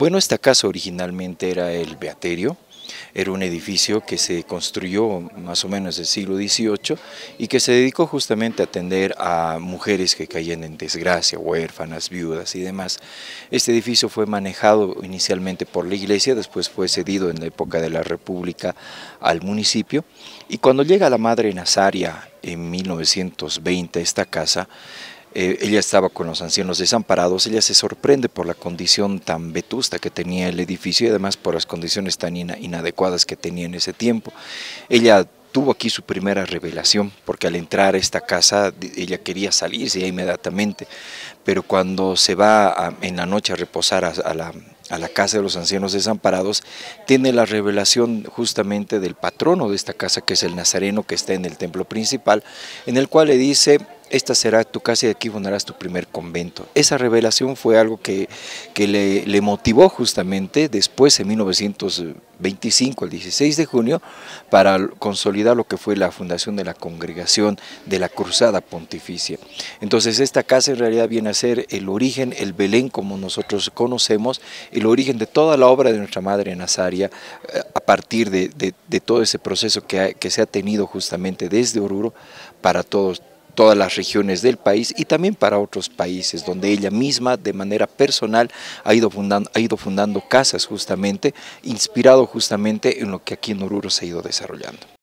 Bueno, esta casa originalmente era el Beaterio, era un edificio que se construyó más o menos en el siglo XVIII y que se dedicó justamente a atender a mujeres que caían en desgracia, huérfanas, viudas y demás. Este edificio fue manejado inicialmente por la iglesia, después fue cedido en la época de la República al municipio y cuando llega la Madre Nazaria en 1920 esta casa, eh, ella estaba con los ancianos desamparados, ella se sorprende por la condición tan vetusta que tenía el edificio y además por las condiciones tan inadecuadas que tenía en ese tiempo. Ella tuvo aquí su primera revelación, porque al entrar a esta casa ella quería salirse inmediatamente, pero cuando se va en la noche a reposar la, a la casa de los ancianos desamparados, tiene la revelación justamente del patrono de esta casa, que es el Nazareno, que está en el templo principal, en el cual le dice, esta será tu casa y aquí fundarás tu primer convento. Esa revelación fue algo que, que le, motivó justamente después, en 1925, el 16 de junio, para consolidar lo que fue la fundación de la congregación de la Cruzada Pontificia. Entonces esta casa en realidad viene a ser el origen, el Belén como nosotros conocemos, el origen de toda la obra de nuestra Madre Nazaria eh, a partir de, todo ese proceso que, que se ha tenido justamente desde Oruro para todos todas las regiones del país y también para otros países, donde ella misma de manera personal ha ido fundando, ha ido fundando casas justamente, inspirado justamente en lo que aquí en Oruro se ha ido desarrollando.